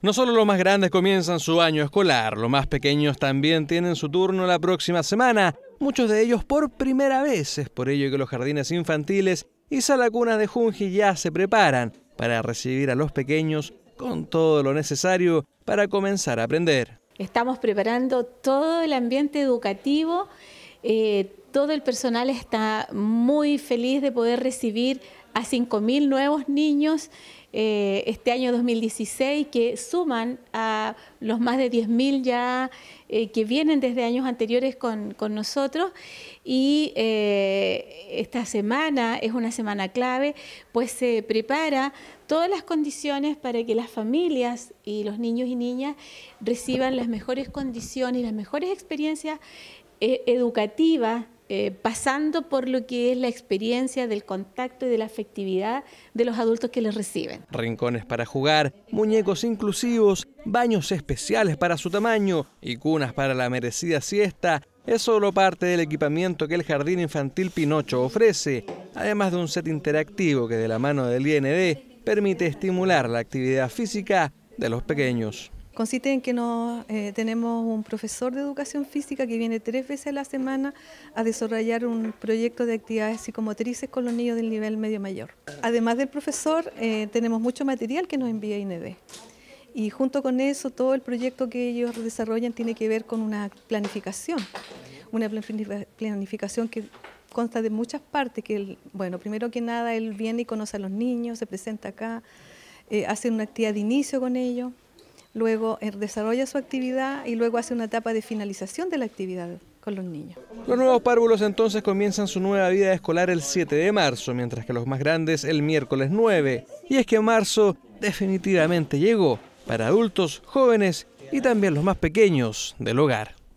No solo los más grandes comienzan su año escolar, los más pequeños también tienen su turno la próxima semana, muchos de ellos por primera vez, es por ello que los jardines infantiles y Salacuna de Junji ya se preparan para recibir a los pequeños con todo lo necesario para comenzar a aprender. Estamos preparando todo el ambiente educativo eh, todo el personal está muy feliz de poder recibir a 5.000 nuevos niños eh, este año 2016 que suman a los más de 10.000 ya eh, que vienen desde años anteriores con, nosotros. Y esta semana es una semana clave, pues se prepara todas las condiciones para que las familias y los niños y niñas reciban las mejores condiciones y las mejores experiencias e-, educativa, eh, pasando por lo que es la experiencia del contacto y de la afectividad de los adultos que les reciben. Rincones para jugar, muñecos inclusivos, baños especiales para su tamaño y cunas para la merecida siesta es solo parte del equipamiento que el Jardín Infantil Pinocho ofrece, además de un set interactivo que de la mano del IND permite estimular la actividad física de los pequeños consiste en que eh, tenemos un profesor de educación física que viene tres veces a la semana a desarrollar un proyecto de actividades psicomotrices con los niños del nivel medio mayor. Además del profesor, eh, tenemos mucho material que nos envía INED. Y junto con eso, todo el proyecto que ellos desarrollan tiene que ver con una planificación, una planificación que consta de muchas partes, que bueno, primero que nada él viene y conoce a los niños, se presenta acá, eh, hace una actividad de inicio con ellos, luego eh, desarrolla su actividad y luego hace una etapa de finalización de la actividad con los niños. Los nuevos párvulos entonces comienzan su nueva vida escolar el 7 de marzo, mientras que los más grandes el miércoles 9. Y es que marzo definitivamente llegó para adultos, jóvenes y también los más pequeños del hogar.